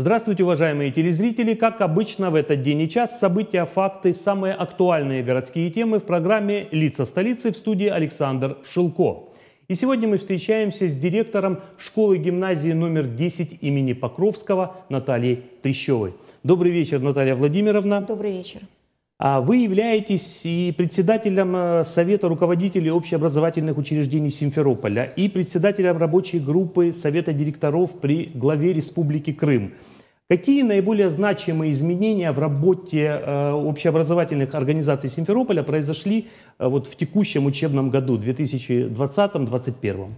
Здравствуйте, уважаемые телезрители! Как обычно, в этот день и час события, факты, самые актуальные городские темы в программе «Лица столицы» в студии Александр Шилко. И сегодня мы встречаемся с директором школы-гимназии номер 10 имени Покровского Натальей Трещевой. Добрый вечер, Наталья Владимировна. Добрый вечер. А вы являетесь и председателем э, Совета руководителей общеобразовательных учреждений Симферополя и председателем рабочей группы Совета директоров при главе Республики Крым – Какие наиболее значимые изменения в работе э, общеобразовательных организаций Симферополя произошли э, вот в текущем учебном году 2020-2021?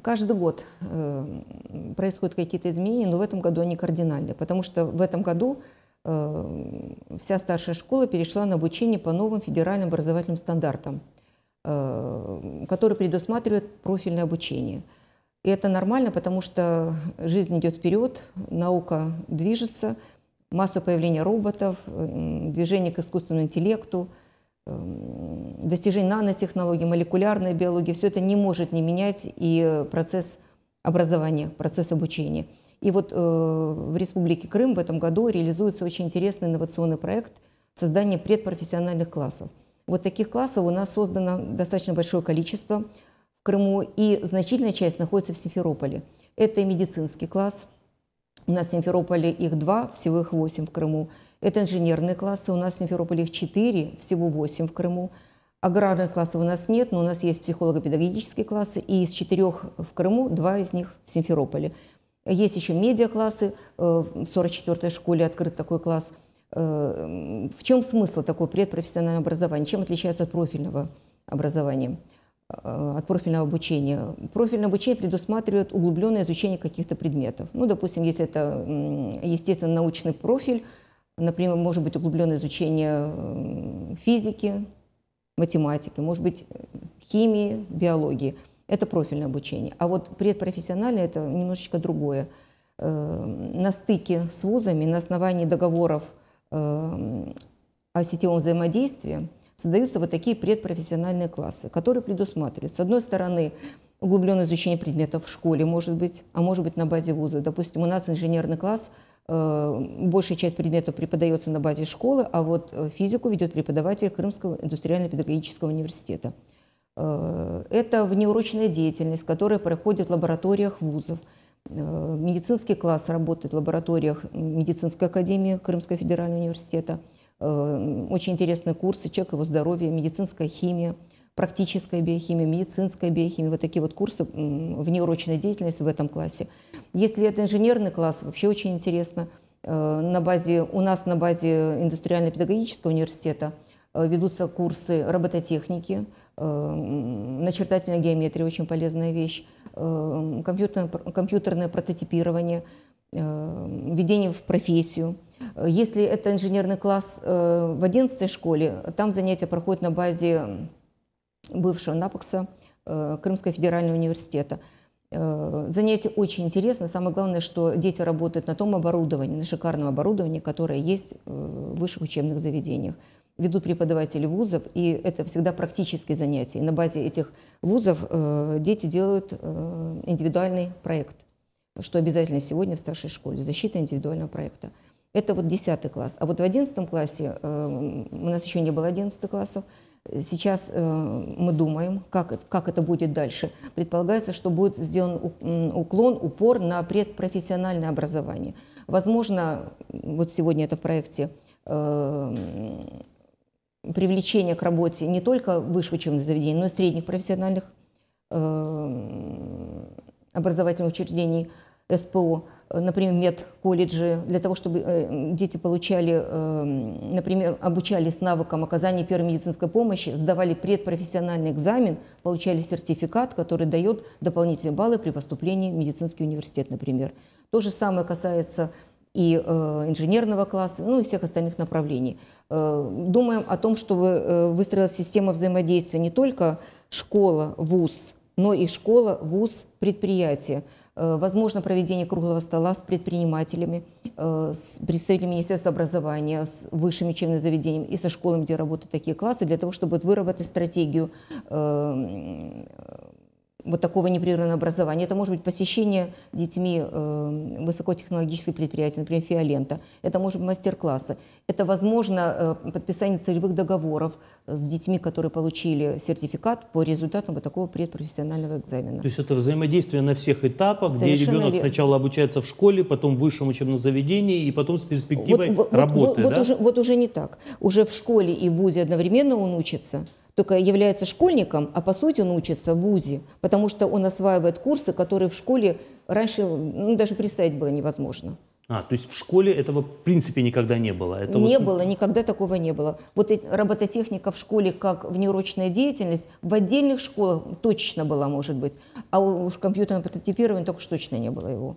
Каждый год э, происходят какие-то изменения, но в этом году они кардинальны, потому что в этом году вся старшая школа перешла на обучение по новым федеральным образовательным стандартам, которые предусматривают профильное обучение – и это нормально, потому что жизнь идет вперед, наука движется, масса появления роботов, движение к искусственному интеллекту, достижение нанотехнологий, молекулярной биологии, все это не может не менять и процесс образования, процесс обучения. И вот э, в Республике Крым в этом году реализуется очень интересный инновационный проект создания предпрофессиональных классов. Вот таких классов у нас создано достаточно большое количество – Крыму, и значительная часть находится в Симферополе. Это и медицинский класс. У нас в Симферополе их два, всего их восемь в Крыму. Это инженерные классы, у нас в Симферополе их четыре, всего восемь в Крыму. Аграрных классов у нас нет, но у нас есть психолого-педагогические классы, и из четырех в Крыму два из них в Симферополе. Есть еще медиаклассы, э, в 44-й школе открыт такой класс. Э, в чем смысл такого предпрофессионального образования? Чем отличается от профильного образования? Э, от профильного обучения. Профильное обучение предусматривает углубленное изучение каких-то предметов. Ну, допустим, если это естественно-научный профиль, например, может быть углубленное изучение физики, математики, может быть, химии, биологии. Это профильное обучение. А вот предпрофессиональное – это немножечко другое. Э, на стыке с вузами, на основании договоров э, о сетевом взаимодействии – создаются вот такие предпрофессиональные классы, которые предусматривают, с одной стороны, углубленное изучение предметов в школе, может быть, а может быть на базе вуза. Допустим, у нас инженерный класс, э, большая часть предметов преподается на базе школы, а вот э, физику ведет преподаватель Крымского индустриально-педагогического университета. Э, это внеурочная деятельность, которая проходит в лабораториях вузов. Медицинский класс работает в лабораториях Медицинской академии Крымского федерального университета – Э, очень интересные курсы «Чек его здоровья», «Медицинская химия», «Практическая биохимия», «Медицинская биохимия». Вот такие вот курсы в неурочной деятельности в этом классе. Если это инженерный класс, вообще очень интересно. Э, на базе, у нас на базе индустриально-педагогического университета э, ведутся курсы робототехники, начертательная геометрия, очень полезная вещь, компьютерное, компьютерное прототипирование – Э, введение в профессию. Если это инженерный класс э, в 11 школе, там занятия проходят на базе бывшего НАПОКСа э, Крымского федерального университета. Занятия очень интересны, Самое главное, что дети работают на том оборудовании, на шикарном оборудовании, которое есть в высших учебных заведениях. Ведут преподаватели вузов, и это всегда практические занятия. И на базе этих вузов дети делают индивидуальный проект – что обязательно сегодня в старшей школе, защита индивидуального проекта. Это вот 10 класс. А вот в 11 классе, э, у нас еще не было 11 классов, сейчас э, мы думаем, как, как это будет дальше. Предполагается, что будет сделан уклон, упор на предпрофессиональное образование. Возможно, вот сегодня это в проекте эм, привлечение к работе не только высшего учебного заведения, но и средних профессиональных эм, образовательных учреждений СПО, э, например, медколледжи, для того, чтобы э, дети получали, э, например, обучались навыкам оказания первой медицинской помощи, сдавали предпрофессиональный экзамен, получали сертификат, который дает дополнительные баллы при поступлении в медицинский университет, например. То же самое касается и инженерного класса, ну и всех остальных направлений. Думаем о том, чтобы выстроилась система взаимодействия не только школа, вуз – но и школа, вуз, предприятие. Э, возможно, проведение круглого стола с предпринимателями, э, с представителями Министерства образования, с высшими учебными заведениями и со школами, где работают такие классы, для того, чтобы выработать стратегию э, вот такого непрерывного образования. Это может быть посещение детьми э, высокотехнологических предприятий, например, Фиолента. Это может быть мастер-классы. Это, возможно, э, подписание целевых договоров с детьми, которые получили сертификат по результатам вот такого предпрофессионального экзамена. То есть это взаимодействие на всех этапах, Совершенно где ребенок вер... сначала обучается в школе, потом в высшем учебном заведении и потом с перспективой вот, работы. Вот, да? вот, уже, вот уже не так. Уже в школе и в ВУЗе одновременно он учится – только является школьником, а по сути он учится в ВУЗе, потому что он осваивает курсы, которые в школе раньше ну, даже представить было невозможно. А, то есть в школе этого в принципе никогда не было? Это не вот... было, никогда такого не было. Вот робототехника в школе как внеурочная деятельность в отдельных школах точно была, может быть, а уж компьютерное прототипирование только что точно не было его.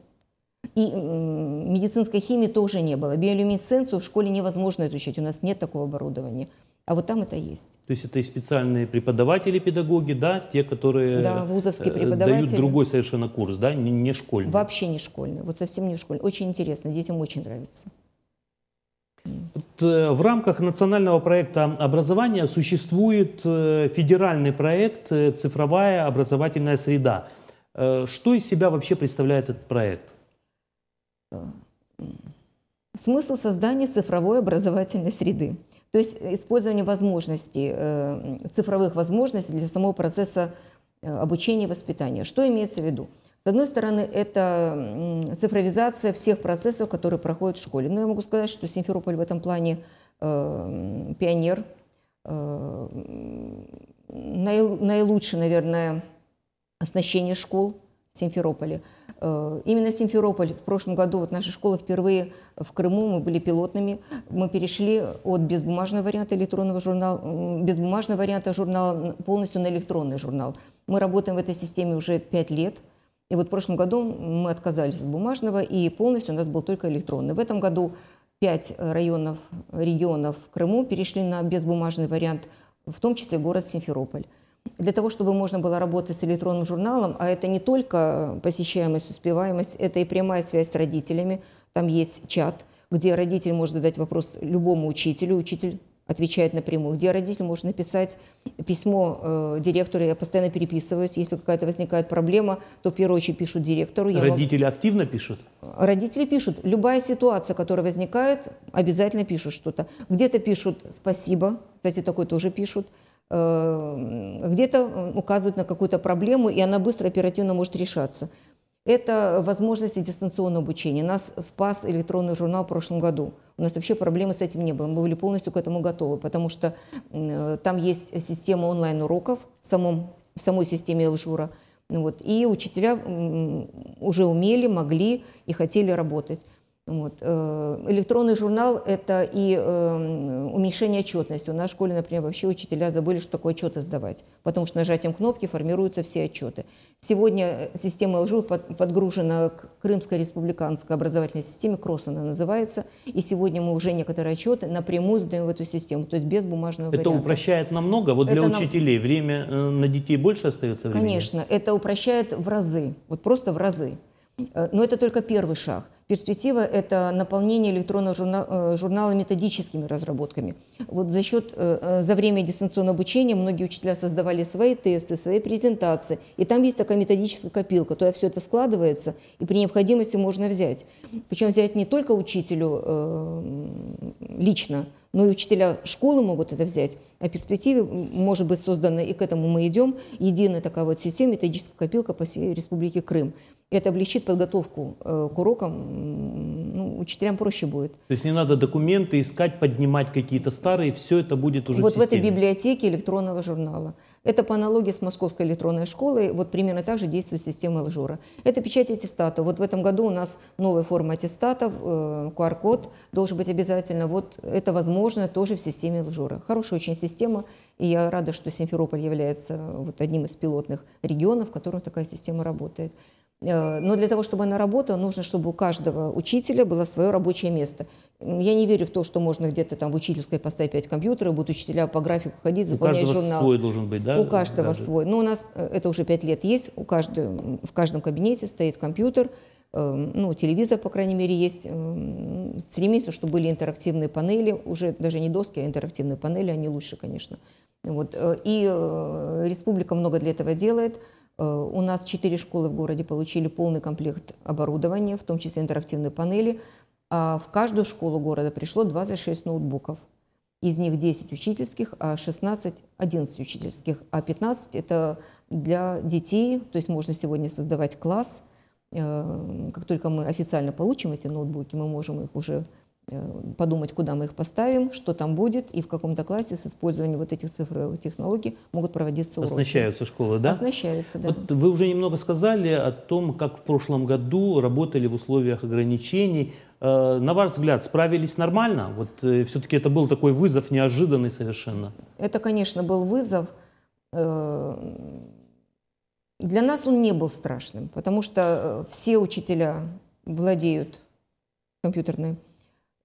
И медицинской химии тоже не было. Биолюминесценцию в школе невозможно изучать, у нас нет такого оборудования. А вот там это есть. То есть это и специальные преподаватели, педагоги, да, те, которые да, вузовские э, преподаватели. дают другой совершенно курс, да, не, не школьный. Вообще не школьный, вот совсем не школьный. Очень интересно, детям очень нравится. Э, в рамках национального проекта образования существует э, федеральный проект «Цифровая образовательная среда». Что из себя вообще представляет этот проект? Смысл создания цифровой образовательной среды – то есть э, использование возможностей, э, цифровых возможностей для самого процесса э, обучения и воспитания. Что имеется в виду? С одной стороны, это цифровизация всех процессов, которые проходят в школе. Но я могу сказать, что Симферополь в этом плане э, пионер, э, наилучшее, наверное, оснащение школ, Симферополе. Э, именно Симферополь в прошлом году, вот наша школа впервые в Крыму, мы были пилотными, мы перешли от безбумажного варианта электронного журнала, безбумажного варианта журнала полностью на электронный журнал. Мы работаем в этой системе уже пять лет, и вот в прошлом году мы отказались от бумажного, и полностью у нас был только электронный. В этом году пять районов, регионов Крыму перешли на безбумажный вариант, в том числе город Симферополь. Для того, чтобы можно было работать с электронным журналом, а это не только посещаемость, успеваемость, это и прямая связь с родителями. Там есть чат, где родитель может задать вопрос любому учителю, учитель отвечает напрямую, где родитель может написать письмо э, директору, я постоянно переписываюсь, если какая-то возникает проблема, то в первую очередь пишут директору. Я родители могу... активно пишут? Родители пишут. Любая ситуация, которая возникает, обязательно пишут что-то. Где-то пишут «спасибо», кстати, такое тоже пишут. Э, где-то указывают на какую-то проблему, и она быстро, оперативно может решаться. Это возможности дистанционного обучения. Нас спас электронный журнал в прошлом году. У нас вообще проблемы с этим не было. Мы были полностью к этому готовы, потому что э, там есть система онлайн-уроков в, самом, в самой системе Элжура. Вот. И учителя уже умели, могли и хотели работать. Вот. Э, электронный журнал – это и эм, уменьшение отчетности. У нас в школе, например, вообще учителя забыли, что такое отчеты сдавать, потому что нажатием кнопки формируются все отчеты. Сегодня э, система ЛЖУ подгружена к Крымской республиканской образовательной системе, КРОСС она называется, и сегодня мы уже некоторые отчеты напрямую сдаем в эту систему, то есть без бумажного это варианта. Это упрощает намного? Вот для это учителей время э, на детей больше остается времени? Конечно, это упрощает в разы, вот просто в разы. Э, но это только первый шаг. Перспектива – это наполнение электронного журнала, э, журнала методическими разработками. Вот за счет, э, за время дистанционного обучения многие учителя создавали свои тесты, свои презентации. И там есть такая методическая копилка, туда все это складывается, и при необходимости можно взять. Причем взять не только учителю лично, но и учителя школы могут это взять. А в перспективе может быть создана, и к этому мы идем, единая такая вот система, методическая копилка по всей Республике Крым это облегчит подготовку э, к урокам, ну, учителям проще будет. То есть не надо документы искать, поднимать какие-то старые, все это будет уже Вот в, в этой библиотеке электронного журнала. Это по аналогии с московской электронной школой, вот примерно так же действует система Лжора. Это печать аттестата. Вот в этом году у нас новая форма аттестатов, э, QR-код должен быть обязательно. Вот это возможно тоже в системе Лжора. Хорошая очень система, и я рада, что Симферополь является э, вот одним из пилотных регионов, в котором такая система работает. Э, но для того, чтобы она работала, нужно, чтобы у каждого учителя было свое рабочее место. Я не верю в то, что можно где-то там в учительской поставить 5 компьютеров, будут учителя по графику ходить, заполнять журнал. У каждого журнал. свой должен быть, да? У каждого Даже. свой. Но ну, у нас э, это уже 5 лет есть. У каждого, в каждом кабинете стоит компьютер, эм, ну, телевизор, по крайней мере, есть. Эм, Стремимся, чтобы были интерактивные панели, уже даже не доски, а интерактивные панели, они лучше, конечно. Вот. Э, и республика много для этого делает. Э, у нас четыре школы в городе получили полный комплект оборудования, в том числе интерактивные панели. А в каждую школу города пришло 26 ноутбуков. Из них 10 учительских, а 16 – 11 учительских, а 15 – это для детей, то есть можно сегодня создавать класс. Э, как только мы официально получим эти ноутбуки, мы можем их уже Э, подумать, куда мы их поставим, что там будет, и в каком-то классе с использованием вот этих цифровых э, технологий могут проводиться уроки. Оснащаются школы, да? Оснащаются, да. Вот вы уже немного сказали о том, как в прошлом году работали в условиях ограничений. Э, на ваш взгляд, справились нормально? Вот все-таки это был такой вызов неожиданный совершенно. Это, конечно, был вызов. Для нас он не был страшным, потому что все учителя владеют компьютерной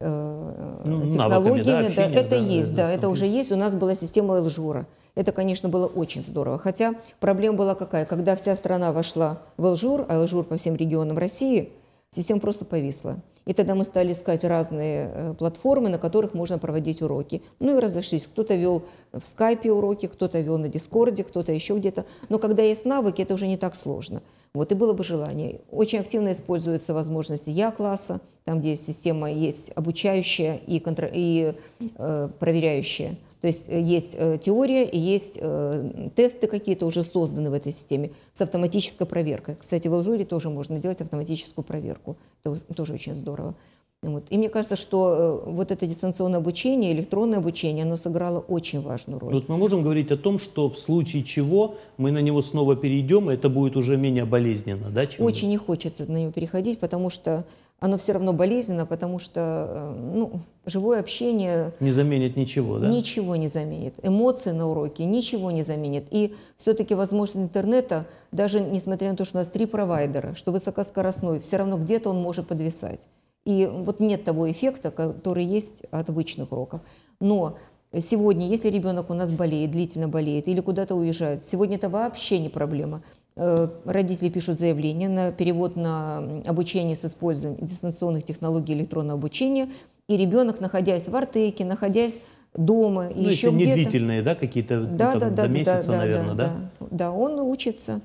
Э, ну, технологиями. Навыками, да, общение, да, это да, есть, да, да, это уже есть. У нас была система Элжура. Это, конечно, было очень здорово. Хотя проблема была какая? Когда вся страна вошла в Элжур, а Элжур по всем регионам России, система просто повисла. И тогда мы стали искать разные э, платформы, на которых можно проводить уроки. Ну и разошлись. Кто-то вел в скайпе уроки, кто-то вел на дискорде, кто-то еще где-то. Но когда есть навыки, это уже не так сложно. Вот, и было бы желание. Очень активно используются возможности Я-класса, там, где система есть обучающая и, контр... и э, проверяющая. То есть э, есть э, теория и есть э, тесты какие-то уже созданы в этой системе с автоматической проверкой. Кстати, в Алжире тоже можно делать автоматическую проверку. Это тоже очень здорово. Вот. И мне кажется, что э, вот это дистанционное обучение, электронное обучение, оно сыграло очень важную роль. Вот мы можем говорить о том, что в случае чего мы на него снова перейдем, и это будет уже менее болезненно, да? Чем очень мы? не хочется на него переходить, потому что оно все равно болезненно, потому что э, ну, живое общение... Не заменит ничего, да? Ничего не заменит. Эмоции на уроке ничего не заменит. И все-таки возможность интернета, даже несмотря на то, что у нас три провайдера, что высокоскоростной, все равно где-то он может подвисать. И вот нет того эффекта, который есть от обычных уроков. Но сегодня, если ребенок у нас болеет, длительно болеет или куда-то уезжает, сегодня это вообще не проблема. Э, родители пишут заявление на перевод на обучение с использованием дистанционных технологий электронного обучения, и ребенок, находясь в Артеке, находясь дома ну, и еще где-то... Ну, длительные, да, какие-то ну, да, там, да, до да, месяца, да, наверное, да, да? Да, да, он учится,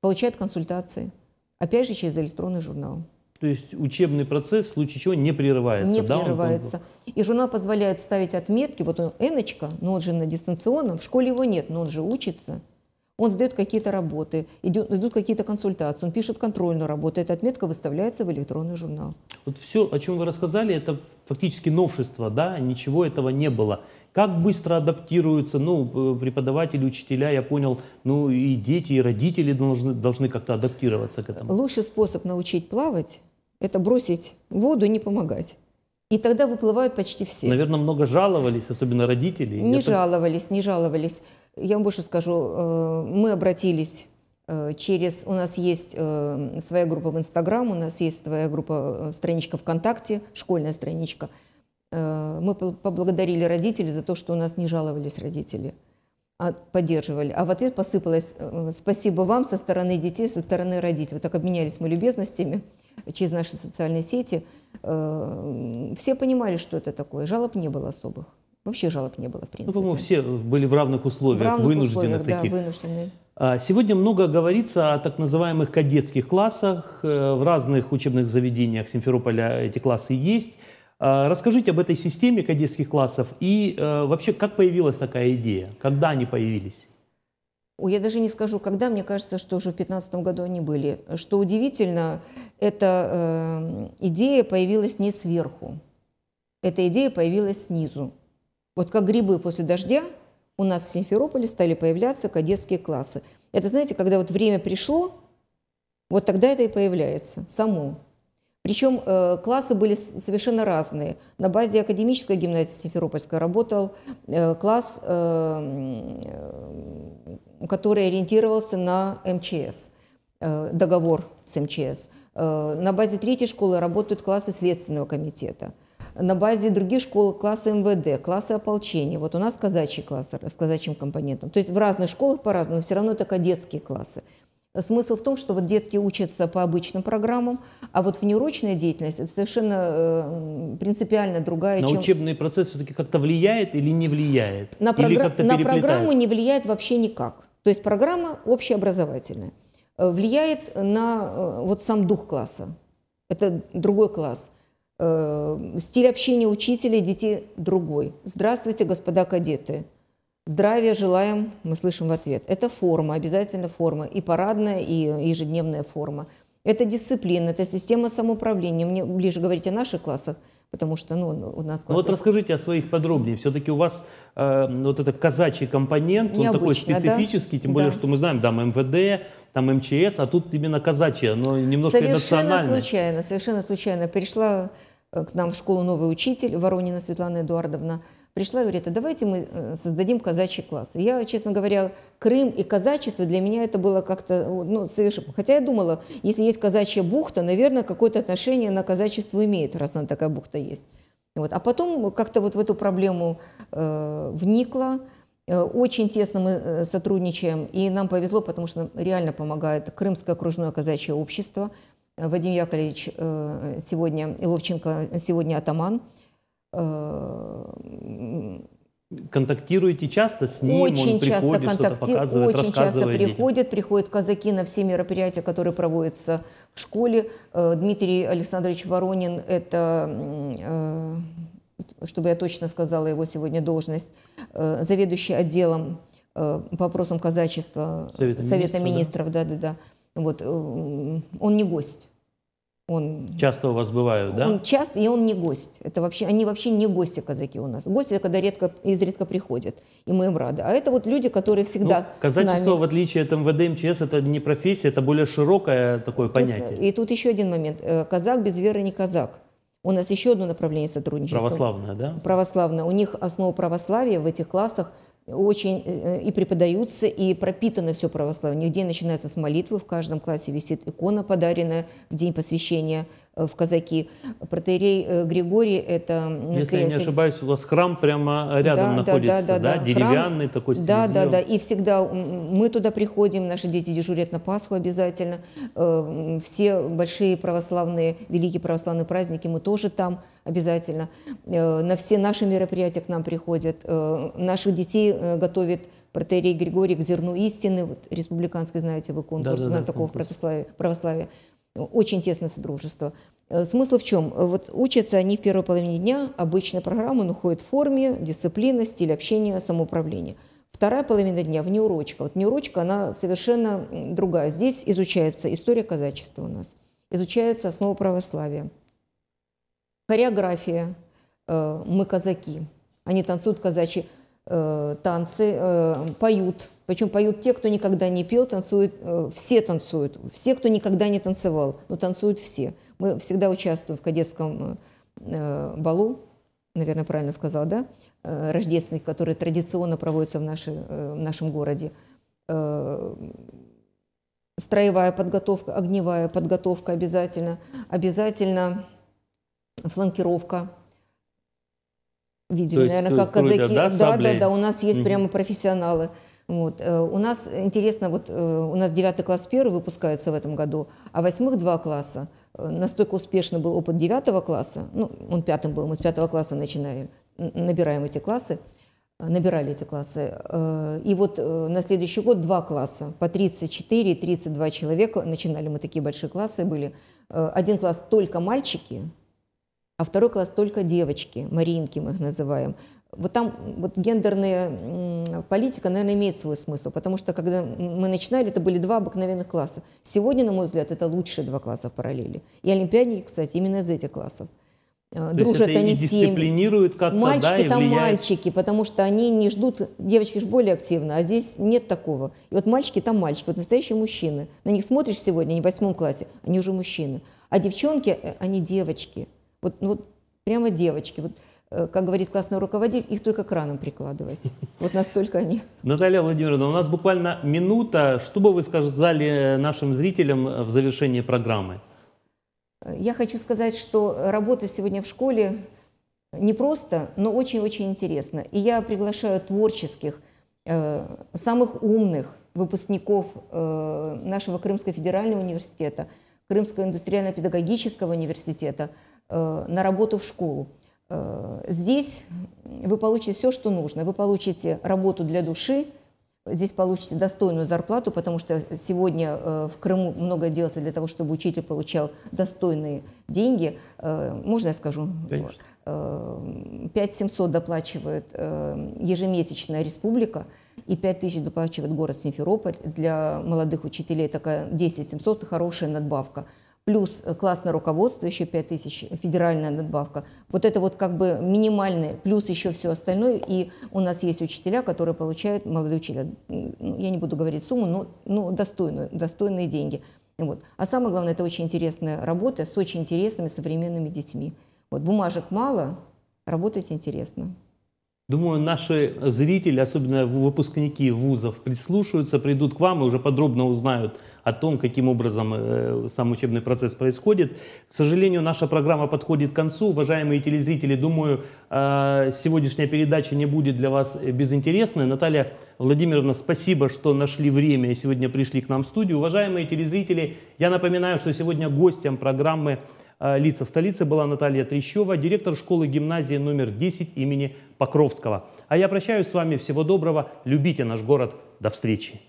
получает консультации. Опять же, через электронный журнал. То есть учебный процесс в случае чего не прерывается. Не да, прерывается. И журнал позволяет ставить отметки. Вот он Эночка, но он же на дистанционном, в школе его нет, но он же учится. Он сдает какие-то работы, идет, идут какие-то консультации, он пишет контрольную работу. Эта отметка выставляется в электронный журнал. Вот все, о чем вы рассказали, это фактически новшество, да? Ничего этого не было. Как быстро адаптируются, ну, э, преподаватели, учителя, я понял, ну, и дети, и родители должны, должны как-то адаптироваться к этому. Лучший способ научить плавать это бросить воду и не помогать. И тогда выплывают почти все. Наверное, много жаловались, особенно родители. Не это... жаловались, не жаловались. Я вам больше скажу, э, мы обратились э, через... У нас есть э, своя группа в Инстаграм, у нас есть своя группа, страничка ВКонтакте, школьная страничка. Мы поблагодарили родителей за то, что у нас не жаловались родители, а поддерживали. А в ответ посыпалось «Спасибо вам» со стороны детей, со стороны родителей. Вот так обменялись мы любезностями – через наши социальные сети, э, все понимали, что это такое. Жалоб не было особых. Вообще жалоб не было, в принципе. Ну, по-моему, все были в равных условиях, в равных вынужденных условиях, таких. Да, вынуждены. А, сегодня много говорится о так называемых кадетских классах. Э, в разных учебных заведениях Симферополя эти классы есть. А, расскажите об этой системе кадетских классов и э, вообще, как появилась такая идея? Когда они появились? я даже не скажу, когда, мне кажется, что уже в 2015 году они были. Что удивительно, эта э, идея появилась не сверху, эта идея появилась снизу. Вот как грибы после дождя у нас в Симферополе стали появляться кадетские классы. Это, знаете, когда вот время пришло, вот тогда это и появляется само. Причем э, классы были совершенно разные. На базе академической гимназии Симферопольской работал э, класс, э, который ориентировался на МЧС, э, договор с МЧС. Э, на базе третьей школы работают классы Следственного комитета. На базе других школ классы МВД, классы ополчения. Вот у нас казачий класс с казачьим компонентом. То есть в разных школах по-разному, но все равно это кадетские классы. Смысл в том, что вот детки учатся по обычным программам, а вот внеурочная деятельность это совершенно э, принципиально другая. На чем... учебный процесс все-таки как-то влияет или не влияет? На, програ... на программу не влияет вообще никак. То есть программа общеобразовательная. Э, влияет на э, вот сам дух класса. Это другой класс. Стиль общения учителей детей другой. Здравствуйте, господа кадеты. Здравия желаем, мы слышим в ответ. Это форма, обязательно форма, и парадная, и ежедневная форма. Это дисциплина, это система самоуправления. Мне ближе говорить о наших классах, потому что ну, у нас классы... Ну, вот расскажите о своих подробнее. Все-таки у вас э, вот этот казачий компонент, Необычно, он такой специфический, да? тем более, да. что мы знаем, там МВД, там МЧС, а тут именно казачье, но немножко национальное. Совершенно случайно, совершенно случайно. Пришла э, к нам в школу новый учитель, Воронина Светлана Эдуардовна, пришла и говорит, а давайте мы э, создадим казачий класс. Я, честно говоря, Крым и казачество для меня это было как-то, ну, совершенно... Хотя я думала, если есть казачья бухта, наверное, какое-то отношение на казачество имеет, раз она такая бухта есть. Вот. А потом как-то вот в эту проблему э, вникла, э, очень тесно мы э, сотрудничаем, и нам повезло, потому что реально помогает Крымское окружное казачье общество. Вадим Яковлевич сегодня, и Ловченко сегодня атаман. Контактируете часто с ним? Очень он часто приходит, контактирую, очень часто приходят, приходят казаки на все мероприятия, которые проводятся в школе. Э, Дмитрий Александрович Воронин – это, э, чтобы я точно сказала его сегодня должность, э, заведующий отделом по вопросам казачества Совета, Совета министров, министров да, да, да. Вот он не гость. Он, часто у вас бывают, да? Он часто, и он не гость. Это вообще, они вообще не гости казаки у нас. Гости, когда редко, изредка приходят, и мы им рады. А это вот люди, которые ну, всегда ну, Казачество, нами... в отличие от МВД, МЧС, это не профессия, это более широкое такое тут, э, понятие. И тут еще один момент. Э, казак без веры не казак. У нас еще одно направление сотрудничества. Православное, да? Православное. У них основа православия в этих классах – очень э, э, и преподаются, и пропитано все православие. У день начинается с молитвы, в каждом классе висит икона, подаренная в день посвящения Э, в казаки. Протерей э, Григорий это... Если я не ошибаюсь, у вас храм прямо рядом да, находится, да? да, да, да? Деревянный храм, такой Да, да, да. И всегда мы туда приходим, наши дети дежурят на Пасху обязательно. Э, все большие православные, великие православные праздники мы тоже там обязательно. На все наши мероприятия к нам приходят. Наших детей готовят протерей Григорий к зерну истины, вот республиканской, знаете, вы конкурс, да, да, да, такого конкурс. Православия, православия очень тесное содружество. Э, смысл в чем? Э, вот учатся они в первой половине дня, обычно программа, но ходят в форме, дисциплина, стиль общения, самоуправление. Вторая половина дня внеурочка. Вот внеурочка она совершенно другая. Здесь изучается история казачества у нас, изучается основа православия, хореография, э, мы казаки, они танцуют казачьи. Э, танцы э, поют. Причем поют те, кто никогда не пел, танцуют, э, все танцуют. Все, кто никогда не танцевал, но танцуют все. Мы всегда участвуем в кадетском балу, наверное, правильно сказала, да, э, рождественных, которые традиционно проводятся в, наши, в нашем городе. строевая подготовка, огневая подготовка обязательно. Обязательно фланкировка Видели, есть, наверное, как крутят, казаки. Да, да, да, да, у нас есть угу. прямо профессионалы. Вот. Э, у нас, интересно, вот э, у нас 9 класс первый выпускается в этом году, а восьмых два класса. Э, настолько успешно был опыт 9 класса, ну, он пятым был, мы с 5 класса начинаем, набираем эти классы, набирали эти классы. И вот на следующий год два класса, по 34 и 32 человека, начинали мы такие большие классы были. Один класс только мальчики, а второй класс только девочки, Маринки мы их называем. Вот там вот гендерная политика, наверное, имеет свой смысл, потому что когда мы начинали, это были два обыкновенных класса. Сегодня, на мой взгляд, это лучшие два класса в параллели. И олимпиадники, кстати, именно из этих классов. Э, То Дружат есть это они и дисциплинируют как-то, Мальчики да, там влияет... мальчики, потому что они не ждут, девочки же более активно, а здесь нет такого. И вот мальчики там мальчики, вот настоящие мужчины. На них смотришь сегодня, они в восьмом классе, они уже мужчины. А девчонки, э, они девочки. Вот, ну, вот прямо девочки. Вот э, как говорит классный руководитель, их только краном прикладывать. Вот настолько они. Наталья Владимировна, у нас буквально минута. Что бы вы сказали нашим зрителям в завершении программы? Я хочу сказать, что работа сегодня в школе не просто, но очень-очень интересно. И я приглашаю творческих, э, самых умных выпускников э, нашего Крымского федерального университета, Крымского индустриально-педагогического университета – Э, на работу в школу. Э, здесь вы получите все, что нужно. Вы получите работу для души, здесь получите достойную зарплату, потому что сегодня э, в Крыму много делается для того, чтобы учитель получал достойные деньги. Можно я скажу? Конечно. 5700 доплачивает ежемесячная республика и 5000 доплачивает город Симферополь. Для молодых учителей такая 10700 – хорошая надбавка плюс э, классное руководство, еще 5 тысяч, э, федеральная надбавка. Вот это вот как бы минимальное, плюс еще все остальное. И у нас есть учителя, которые получают, молодые учителя, ну, я не буду говорить сумму, но, но ну, достойную, достойные деньги. Вот. А самое главное, это очень интересная работа с очень интересными современными детьми. Вот бумажек мало, работать интересно. Думаю, наши зрители, особенно выпускники вузов, прислушаются, придут к вам и уже подробно узнают о том, каким образом э, сам учебный процесс происходит. К сожалению, наша программа подходит к концу. Уважаемые телезрители, думаю, э, сегодняшняя передача не будет для вас безинтересной. Наталья Владимировна, спасибо, что нашли время и сегодня пришли к нам в студию. Уважаемые телезрители, я напоминаю, что сегодня гостем программы Э, лица столицы была Наталья Трещева, директор школы-гимназии номер 10 имени Покровского. А я прощаюсь с вами. Всего доброго. Любите наш город. До встречи.